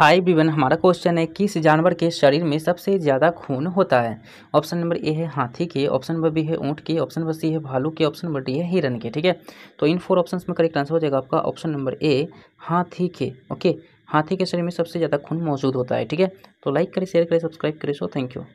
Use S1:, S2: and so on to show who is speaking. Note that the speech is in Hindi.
S1: हाई विवन हमारा क्वेश्चन है किस जानवर के शरीर में सबसे ज़्यादा खून होता है ऑप्शन नंबर ए है हाथी के ऑप्शन नंबर बी है ऊँट के ऑप्शन नंबर सी है भालू के ऑप्शन नंबर डी है हिरन के ठीक है तो इन फोर ऑप्शन में करेक्ट आंसर हो जाएगा आपका ऑप्शन नंबर ए हाथी के ओके हाथी के शरीर में सबसे ज़्यादा खून मौजूद होता है ठीक है तो लाइक करें शेयर करें सब्सक्राइब करें सो थैंक यू